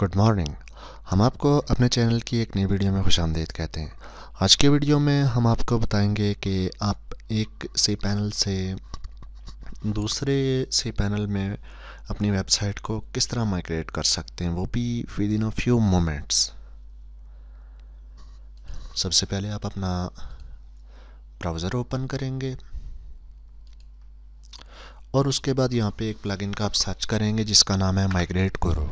Good morning हम आपको अपने चैनल की एक नई वीडियो में खुश आमदेद कहते हैं आज के वीडियो में हम आपको बताएंगे कि आप एक सी पैनल से दूसरे से पैनल में अपनी वेबसाइट को किस तरह माइग्रेट कर सकते हैं वो भी within a few moments सबसे पहले आप अपना ब्राउज़र ओपन करेंगे और उसके बाद यहाँ पे एक प्लगइन का आप सर्च करेंगे जिसका नाम है माइग्रेट गुरु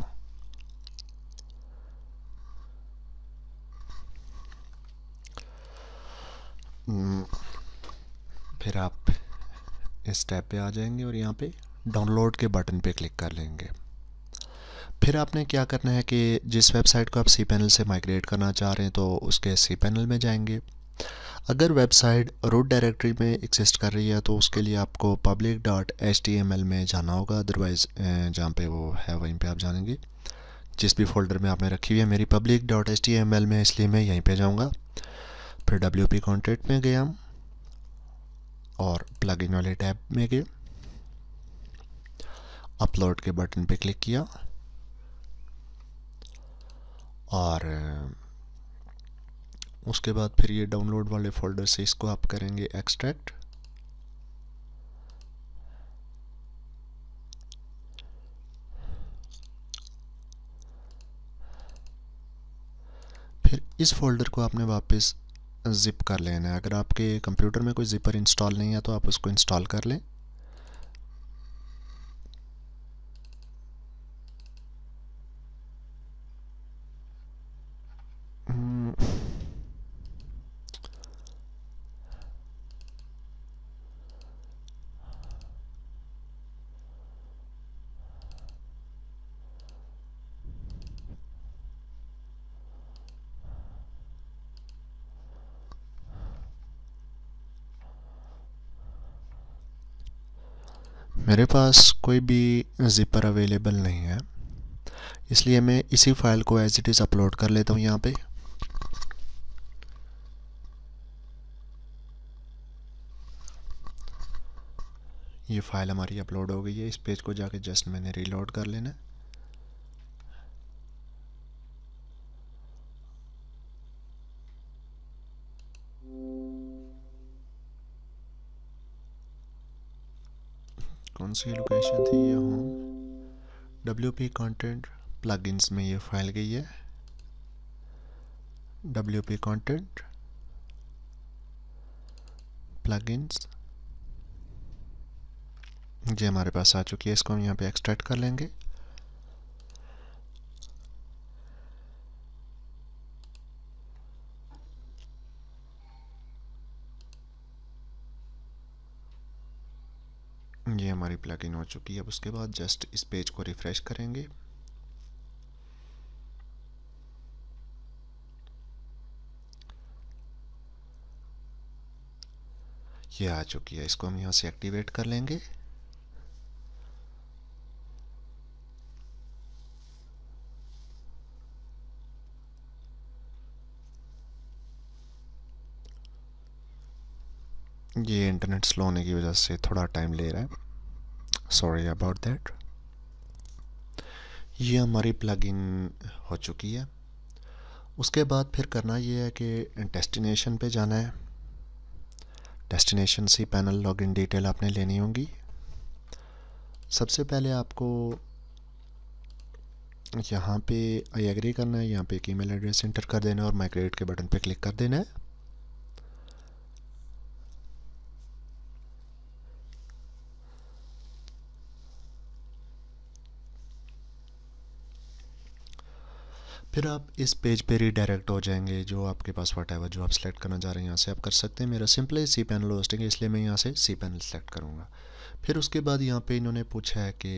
हम्म। फिर आप इस टैब पे आ जाएंगे और यहाँ पे डाउनलोड के बटन पे क्लिक कर लेंगे फिर आपने क्या करना है कि जिस वेबसाइट को आप सी पैनल से माइग्रेट करना चाह रहे हैं तो उसके सी पैनल में जाएंगे अगर वेबसाइट रूट डायरेक्टरी में एग्जिस्ट कर रही है तो उसके लिए आपको public dot H T M L में जाना होगा अदरवाइज़ जहाँ पे वो है वहीं पे आप जानेंगे जिस भी फोल्डर में आपने रखी हुई है मेरी public dot H T M L में इसलिए मैं यहीं पे जाऊँगा फिर डब्ल्यू पी कॉन्ट्रैक्ट में गया और प्लग इन वाले टैब में गए अपलोड के बटन पे क्लिक किया और उसके बाद फिर ये डाउनलोड वाले फोल्डर से इसको आप करेंगे एक्सट्रैक्ट फिर इस फोल्डर को आपने वापस ज़िप कर लेना है अगर आपके कंप्यूटर में कोई ज़िपर इंस्टॉल नहीं है तो आप उसको इंस्टॉल कर लें मेरे पास कोई भी ज़िपर अवेलेबल नहीं है इसलिए मैं इसी फाइल को एज इट इज़ अपलोड कर लेता हूँ यहाँ पे ये फाइल हमारी अपलोड हो गई है इस पेज को जाके जस्ट मैंने रीलोड कर लेना है कौन सी लोकेशन थी ये home W P content plugins में ये फाइल गई है डब्ल्यू पी कॉन्टेंट प्लगइन्स ये हमारे पास आ चुकी है इसको हम यहाँ पे एक्सट्रैक्ट कर लेंगे ये हमारी प्लगइन हो चुकी है अब उसके बाद जस्ट इस पेज को रिफ़्रेश करेंगे ये आ चुकी है इसको हम यहाँ से एक्टिवेट कर लेंगे ये इंटरनेट स्लो होने की वजह से थोड़ा टाइम ले रहा है सॉरी अबाउट दैट ये हमारी प्लगइन हो चुकी है उसके बाद फिर करना ये है कि डेस्टिनेशन पे जाना है डेस्टिनेशन से पैनल लॉगिन डिटेल आपने लेनी होगी सबसे पहले आपको यहाँ पे आई एग्री करना है यहाँ पे एक ईमेल एड्रेस इंटर कर देना है और माइग्रेट के बटन पे क्लिक कर देना है फिर आप इस पेज पे रीडायरेक्ट हो जाएंगे जो आपके पास वट एवर जो आप सेलेक्ट करना चाह रहे हैं यहाँ से आप कर सकते हैं मेरा सिंपल सी पैनल होस्टिंग है इसलिए मैं यहाँ से सी पैनल सेलेक्ट करूँगा फिर उसके बाद यहाँ पे इन्होंने पूछा है कि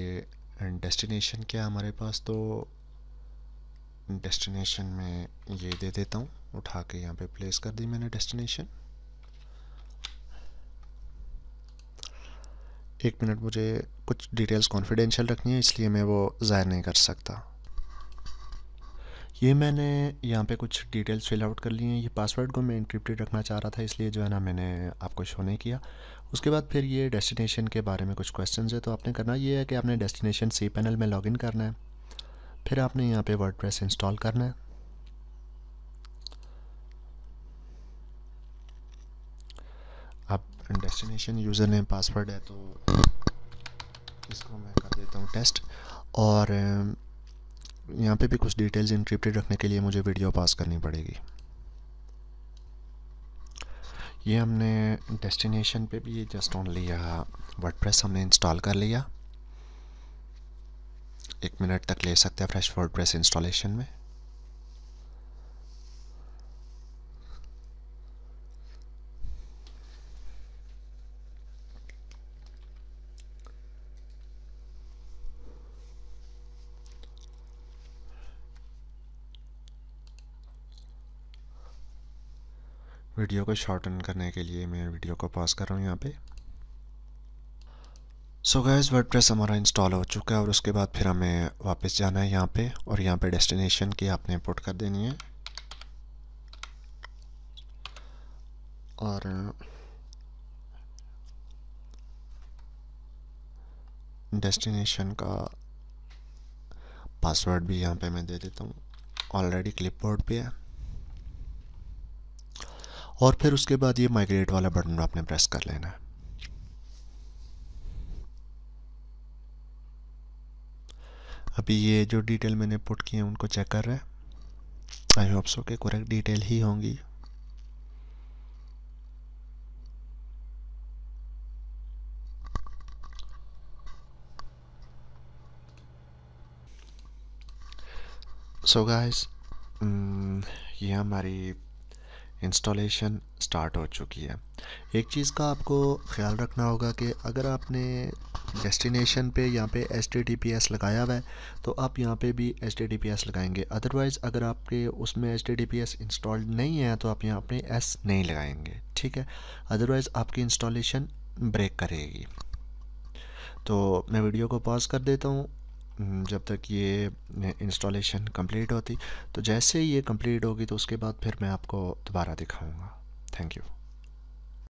डेस्टिनेशन क्या हमारे पास तो डेस्टिनेशन में ये दे देता हूँ उठा के यहाँ पे प्लेस कर दी मैंने डेस्टिनेशन एक मिनट मुझे कुछ डिटेल्स कॉन्फिडेंशियल रखनी है इसलिए मैं वो ज़ाहिर नहीं कर सकता ये मैंने यहाँ पे कुछ डिटेल्स फिल आउट कर ली हैं ये पासवर्ड को मैं इंक्रिप्टेड रखना चाह रहा था इसलिए जो है ना मैंने आपको शो नहीं किया उसके बाद फिर ये डेस्टिनेशन के बारे में कुछ क्वेश्चन है तो आपने करना ये है कि आपने डेस्टिनेशन सी पैनल में लॉगिन करना है फिर आपने यहाँ पे वर्ड इंस्टॉल करना है आप डेस्टिनेशन यूज़र नेम पासवर्ड है तो इसको मैं कर देता हूँ टेस्ट और यहाँ पे भी कुछ डिटेल्स इंक्रिप्टेड रखने के लिए मुझे वीडियो पास करनी पड़ेगी ये हमने डेस्टिनेशन पे भी जस्ट ऑन लिया वर्डप्रेस हमने इंस्टॉल कर लिया एक मिनट तक ले सकते हैं फ्रेश वर्डप्रेस इंस्टॉलेशन में वीडियो को शॉर्टन करने के लिए मैं वीडियो को पॉज कर रहा हूँ यहाँ पे सो गैस वर्डप्रेस हमारा इंस्टॉल हो चुका है और उसके बाद फिर हमें वापस जाना है यहाँ पे और यहाँ पे डेस्टिनेशन की आपने पुट कर देनी है और डेस्टिनेशन का पासवर्ड भी यहाँ पे मैं दे देता हूँ ऑलरेडी क्लिपबोर्ड पे है और फिर उसके बाद ये माइग्रेट वाला बटन आपने प्रेस कर लेना है अभी ये जो डिटेल मैंने पुट किए हैं उनको चेक कर रहा है आई होप सो के करेक्ट डिटेल ही होंगी सो so गाइस हम्म, ये हमारी इंस्टॉलेशन स्टार्ट हो चुकी है एक चीज़ का आपको ख्याल रखना होगा कि अगर आपने डेस्टिनेशन पे यहाँ पे एच लगाया हुआ है तो आप यहाँ पे भी एच लगाएंगे अदरवाइज़ अगर आपके उसमें एच इंस्टॉल्ड नहीं है तो आप यहाँ पे एस नहीं लगाएंगे ठीक है अदरवाइज़ आपकी इंस्टॉलेशन ब्रेक करेगी तो मैं वीडियो को पॉज कर देता हूँ हम्म, जब तक ये इंस्टॉलेशन कंप्लीट होती तो जैसे ही ये कंप्लीट होगी तो उसके बाद फिर मैं आपको दोबारा दिखाऊंगा थैंक यू